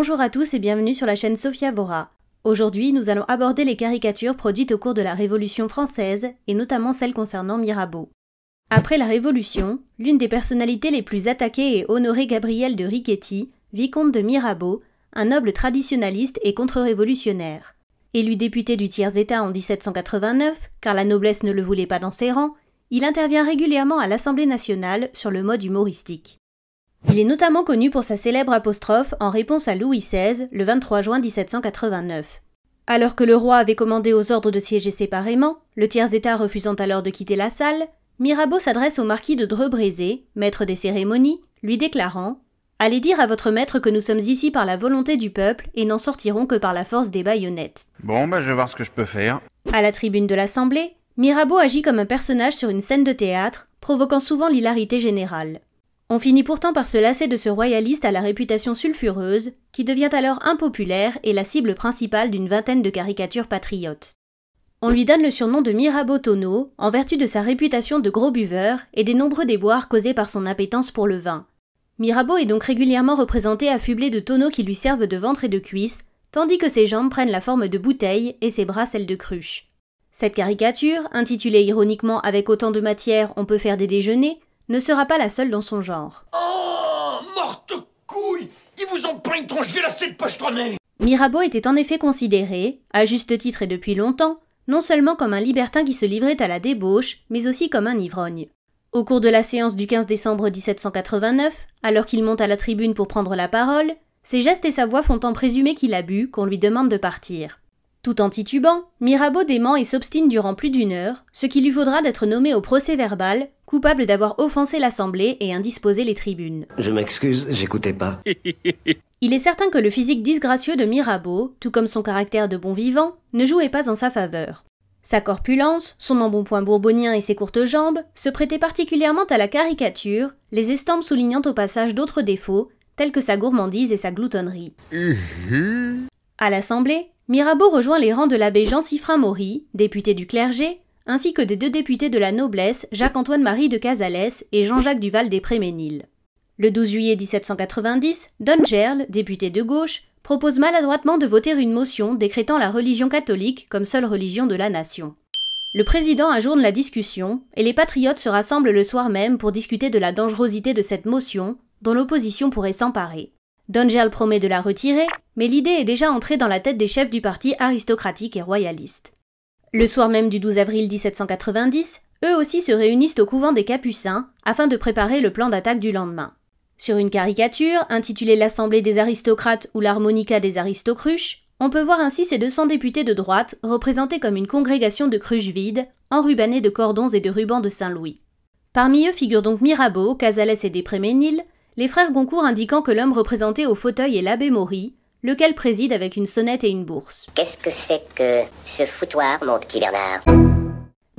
Bonjour à tous et bienvenue sur la chaîne Sophia Vora. Aujourd'hui, nous allons aborder les caricatures produites au cours de la Révolution française et notamment celles concernant Mirabeau. Après la Révolution, l'une des personnalités les plus attaquées est honorée Gabriel de Riquetti, vicomte de Mirabeau, un noble traditionaliste et contre-révolutionnaire. Élu député du tiers-État en 1789, car la noblesse ne le voulait pas dans ses rangs, il intervient régulièrement à l'Assemblée nationale sur le mode humoristique. Il est notamment connu pour sa célèbre apostrophe en réponse à Louis XVI le 23 juin 1789. Alors que le roi avait commandé aux ordres de siéger séparément, le tiers-état refusant alors de quitter la salle, Mirabeau s'adresse au marquis de Drebrézé, maître des cérémonies, lui déclarant Allez dire à votre maître que nous sommes ici par la volonté du peuple et n'en sortirons que par la force des baïonnettes. Bon, bah je vais voir ce que je peux faire. À la tribune de l'Assemblée, Mirabeau agit comme un personnage sur une scène de théâtre, provoquant souvent l'hilarité générale. On finit pourtant par se lasser de ce royaliste à la réputation sulfureuse, qui devient alors impopulaire et la cible principale d'une vingtaine de caricatures patriotes. On lui donne le surnom de Mirabeau Tonneau, en vertu de sa réputation de gros buveur et des nombreux déboires causés par son appétence pour le vin. Mirabeau est donc régulièrement représenté affublé de tonneaux qui lui servent de ventre et de cuisse, tandis que ses jambes prennent la forme de bouteilles et ses bras celles de cruche. Cette caricature, intitulée ironiquement Avec autant de matière on peut faire des déjeuners, ne sera pas la seule dans son genre. Oh Morte couille Ils vous ont une de Mirabeau était en effet considéré, à juste titre et depuis longtemps, non seulement comme un libertin qui se livrait à la débauche, mais aussi comme un ivrogne. Au cours de la séance du 15 décembre 1789, alors qu'il monte à la tribune pour prendre la parole, ses gestes et sa voix font en présumer qu'il a bu, qu'on lui demande de partir. Tout en titubant, Mirabeau dément et s'obstine durant plus d'une heure, ce qui lui vaudra d'être nommé au procès verbal, coupable d'avoir offensé l'Assemblée et indisposé les tribunes. Je m'excuse, j'écoutais pas. Il est certain que le physique disgracieux de Mirabeau, tout comme son caractère de bon vivant, ne jouait pas en sa faveur. Sa corpulence, son embonpoint bourbonien et ses courtes jambes se prêtaient particulièrement à la caricature, les estampes soulignant au passage d'autres défauts, tels que sa gourmandise et sa gloutonnerie. à l'Assemblée, Mirabeau rejoint les rangs de l'abbé Jean Siffrin Maury, député du clergé, ainsi que des deux députés de la noblesse, Jacques-Antoine Marie de Casales et Jean-Jacques Duval des Préménil. Le 12 juillet 1790, Don député de gauche, propose maladroitement de voter une motion décrétant la religion catholique comme seule religion de la nation. Le président ajourne la discussion et les patriotes se rassemblent le soir même pour discuter de la dangerosité de cette motion dont l'opposition pourrait s'emparer. Don promet de la retirer mais l'idée est déjà entrée dans la tête des chefs du parti aristocratique et royaliste. Le soir même du 12 avril 1790, eux aussi se réunissent au couvent des Capucins afin de préparer le plan d'attaque du lendemain. Sur une caricature, intitulée L'Assemblée des aristocrates ou l'harmonica des aristocruches, on peut voir ainsi ces 200 députés de droite représentés comme une congrégation de cruches vides, enrubannées de cordons et de rubans de Saint-Louis. Parmi eux figurent donc Mirabeau, Casalès et Despréménil, les frères Goncourt indiquant que l'homme représenté au fauteuil est l'abbé Maury, lequel préside avec une sonnette et une bourse. Qu'est-ce que c'est que ce foutoir, mon petit Bernard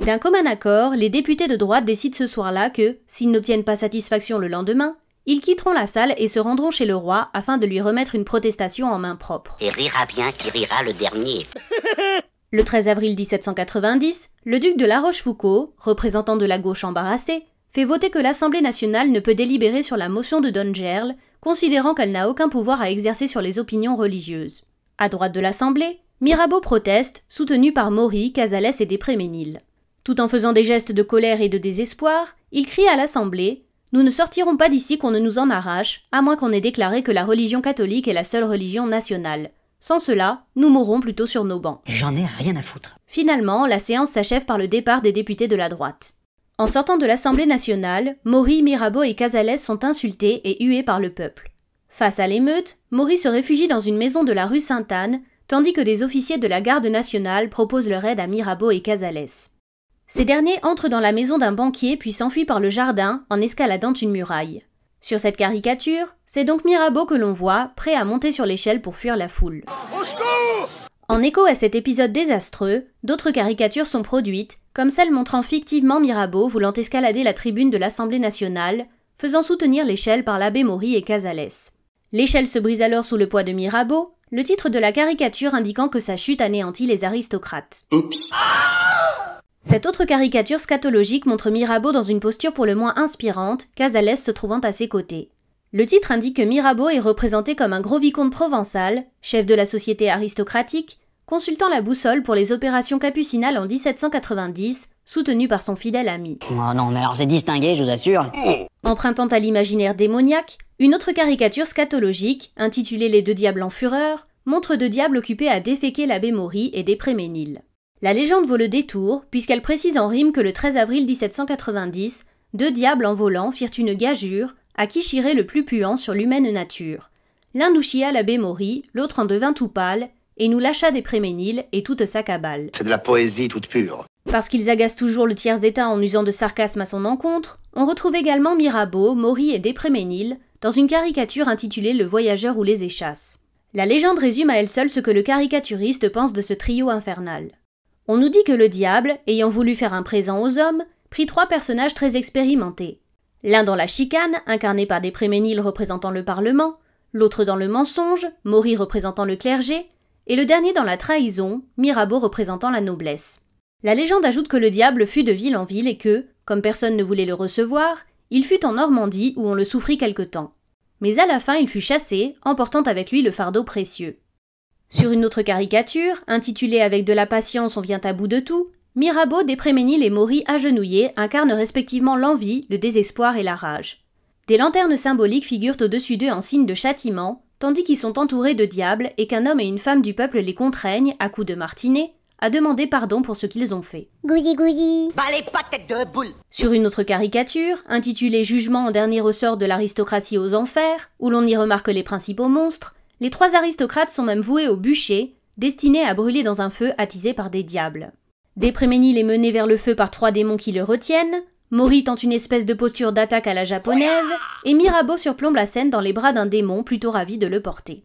D'un commun accord, les députés de droite décident ce soir-là que, s'ils n'obtiennent pas satisfaction le lendemain, ils quitteront la salle et se rendront chez le roi afin de lui remettre une protestation en main propre. Et rira bien qui rira le dernier. le 13 avril 1790, le duc de La Rochefoucauld, représentant de la gauche embarrassée, fait voter que l'Assemblée nationale ne peut délibérer sur la motion de Don considérant qu'elle n'a aucun pouvoir à exercer sur les opinions religieuses. À droite de l'Assemblée, Mirabeau proteste, soutenu par Maury, Casalès et Despréménil. Tout en faisant des gestes de colère et de désespoir, il crie à l'Assemblée Nous ne sortirons pas d'ici qu'on ne nous en arrache, à moins qu'on ait déclaré que la religion catholique est la seule religion nationale. Sans cela, nous mourrons plutôt sur nos bancs. J'en ai rien à foutre. Finalement, la séance s'achève par le départ des députés de la droite. En sortant de l'Assemblée nationale, Maury, Mirabeau et Casales sont insultés et hués par le peuple. Face à l'émeute, Maury se réfugie dans une maison de la rue Sainte-Anne, tandis que des officiers de la garde nationale proposent leur aide à Mirabeau et Casales. Ces derniers entrent dans la maison d'un banquier puis s'enfuient par le jardin en escaladant une muraille. Sur cette caricature, c'est donc Mirabeau que l'on voit, prêt à monter sur l'échelle pour fuir la foule. En écho à cet épisode désastreux, d'autres caricatures sont produites, comme celle montrant fictivement Mirabeau voulant escalader la tribune de l'Assemblée nationale, faisant soutenir l'échelle par l'abbé Maury et Casales. L'échelle se brise alors sous le poids de Mirabeau, le titre de la caricature indiquant que sa chute anéantit les aristocrates. Oups. Cette autre caricature scatologique montre Mirabeau dans une posture pour le moins inspirante, Casales se trouvant à ses côtés. Le titre indique que Mirabeau est représenté comme un gros vicomte provençal, chef de la société aristocratique, consultant la boussole pour les opérations capucinales en 1790, soutenue par son fidèle ami. Oh non, mais alors c'est distingué, je vous assure. Empruntant à l'imaginaire démoniaque, une autre caricature scatologique, intitulée Les deux diables en fureur, montre deux diables occupés à déféquer l'abbé Maury et des préméniles. La légende vaut le détour, puisqu'elle précise en rime que le 13 avril 1790, deux diables en volant firent une gageure, à qui chirait le plus puant sur l'humaine nature. L'un chia l'abbé Maury, l'autre en devint tout pâle, et nous lâcha des préméniles et toute sa cabale. C'est de la poésie toute pure. Parce qu'ils agacent toujours le tiers état en usant de sarcasme à son encontre, on retrouve également Mirabeau, Maury et des Despréménil dans une caricature intitulée Le voyageur ou les échasses. La légende résume à elle seule ce que le caricaturiste pense de ce trio infernal. On nous dit que le diable, ayant voulu faire un présent aux hommes, prit trois personnages très expérimentés. L'un dans la chicane, incarné par des préméniles représentant le Parlement, l'autre dans le mensonge, Maury représentant le clergé, et le dernier dans la trahison, Mirabeau représentant la noblesse. La légende ajoute que le diable fut de ville en ville et que, comme personne ne voulait le recevoir, il fut en Normandie où on le souffrit quelque temps. Mais à la fin, il fut chassé, emportant avec lui le fardeau précieux. Sur une autre caricature, intitulée Avec de la patience on vient à bout de tout, Mirabeau, Dépréménil et Maury agenouillés incarnent respectivement l'envie, le désespoir et la rage. Des lanternes symboliques figurent au-dessus d'eux en signe de châtiment, tandis qu'ils sont entourés de diables et qu'un homme et une femme du peuple les contraignent, à coups de martinet, à demander pardon pour ce qu'ils ont fait. Gouzi gouzi Bah les patates de boule Sur une autre caricature, intitulée Jugement en dernier ressort de l'aristocratie aux enfers, où l'on y remarque les principaux monstres, les trois aristocrates sont même voués au bûcher, destinés à brûler dans un feu attisé par des diables. préméniles les mené vers le feu par trois démons qui le retiennent, Mori tente une espèce de posture d'attaque à la japonaise, et Mirabeau surplombe la scène dans les bras d'un démon plutôt ravi de le porter.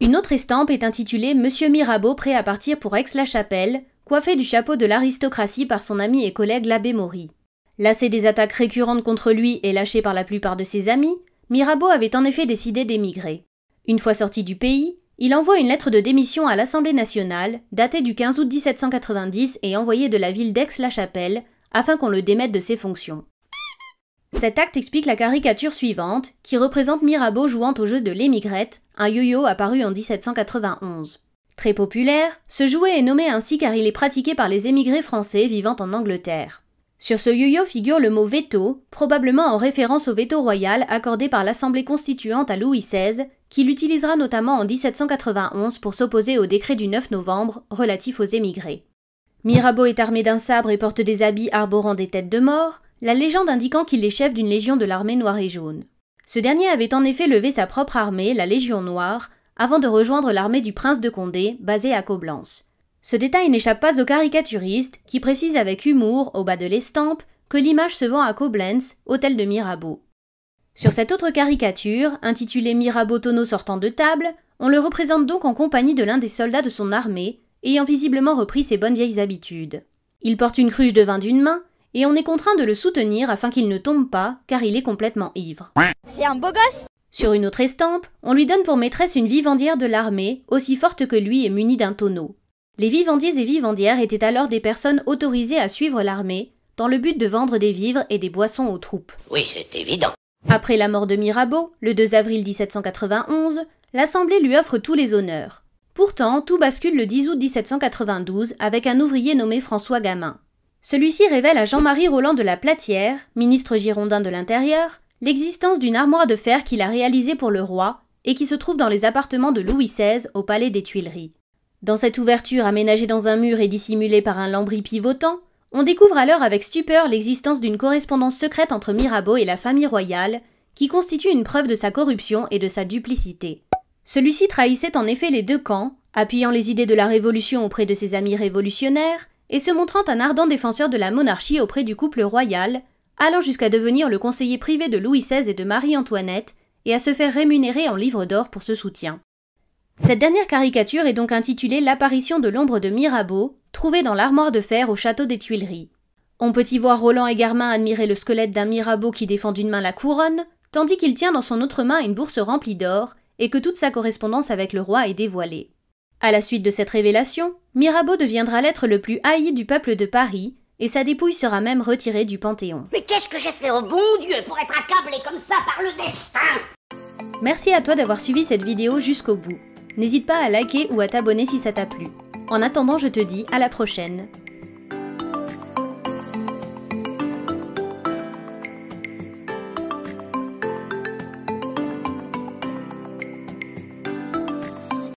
Une autre estampe est intitulée Monsieur Mirabeau prêt à partir pour Aix-la-Chapelle, coiffé du chapeau de l'aristocratie par son ami et collègue l'abbé Maury. Lassé des attaques récurrentes contre lui et lâché par la plupart de ses amis, Mirabeau avait en effet décidé d'émigrer. Une fois sorti du pays, il envoie une lettre de démission à l'Assemblée nationale, datée du 15 août 1790 et envoyée de la ville d'Aix-la-Chapelle, afin qu'on le démette de ses fonctions. Cet acte explique la caricature suivante, qui représente Mirabeau jouant au jeu de l'émigrette, un yo-yo apparu en 1791. Très populaire, ce jouet est nommé ainsi car il est pratiqué par les émigrés français vivant en Angleterre. Sur ce yo-yo figure le mot veto, probablement en référence au veto royal accordé par l'Assemblée constituante à Louis XVI, qui l'utilisera notamment en 1791 pour s'opposer au décret du 9 novembre relatif aux émigrés. Mirabeau est armé d'un sabre et porte des habits arborant des têtes de mort, la légende indiquant qu'il est chef d'une légion de l'armée noire et jaune. Ce dernier avait en effet levé sa propre armée, la Légion Noire, avant de rejoindre l'armée du prince de Condé, basée à Coblence. Ce détail n'échappe pas aux caricaturistes, qui précisent avec humour, au bas de l'estampe, que l'image se vend à Coblenz, hôtel de Mirabeau. Sur cette autre caricature, intitulée Mirabeau tonneau sortant de table, on le représente donc en compagnie de l'un des soldats de son armée, ayant visiblement repris ses bonnes vieilles habitudes. Il porte une cruche de vin d'une main, et on est contraint de le soutenir afin qu'il ne tombe pas, car il est complètement ivre. C'est un beau gosse Sur une autre estampe, on lui donne pour maîtresse une vivandière de l'armée, aussi forte que lui et munie d'un tonneau. Les vivandiers et vivandières étaient alors des personnes autorisées à suivre l'armée, dans le but de vendre des vivres et des boissons aux troupes. Oui, c'est évident. Après la mort de Mirabeau, le 2 avril 1791, l'Assemblée lui offre tous les honneurs. Pourtant, tout bascule le 10 août 1792 avec un ouvrier nommé François Gamin. Celui-ci révèle à Jean-Marie Roland de la Platière, ministre girondin de l'Intérieur, l'existence d'une armoire de fer qu'il a réalisée pour le roi et qui se trouve dans les appartements de Louis XVI au palais des Tuileries. Dans cette ouverture aménagée dans un mur et dissimulée par un lambris pivotant, on découvre alors avec stupeur l'existence d'une correspondance secrète entre Mirabeau et la famille royale, qui constitue une preuve de sa corruption et de sa duplicité. Celui-ci trahissait en effet les deux camps, appuyant les idées de la Révolution auprès de ses amis révolutionnaires, et se montrant un ardent défenseur de la monarchie auprès du couple royal, allant jusqu'à devenir le conseiller privé de Louis XVI et de Marie-Antoinette, et à se faire rémunérer en livres d'or pour ce soutien. Cette dernière caricature est donc intitulée L'apparition de l'ombre de Mirabeau, trouvée dans l'armoire de fer au château des Tuileries. On peut y voir Roland et Garmin admirer le squelette d'un Mirabeau qui défend d'une main la couronne, tandis qu'il tient dans son autre main une bourse remplie d'or, et que toute sa correspondance avec le roi est dévoilée. À la suite de cette révélation, Mirabeau deviendra l'être le plus haï du peuple de Paris, et sa dépouille sera même retirée du Panthéon. Mais qu'est-ce que j'ai fait au bon Dieu pour être accablé comme ça par le destin Merci à toi d'avoir suivi cette vidéo jusqu'au bout. N'hésite pas à liker ou à t'abonner si ça t'a plu. En attendant, je te dis à la prochaine.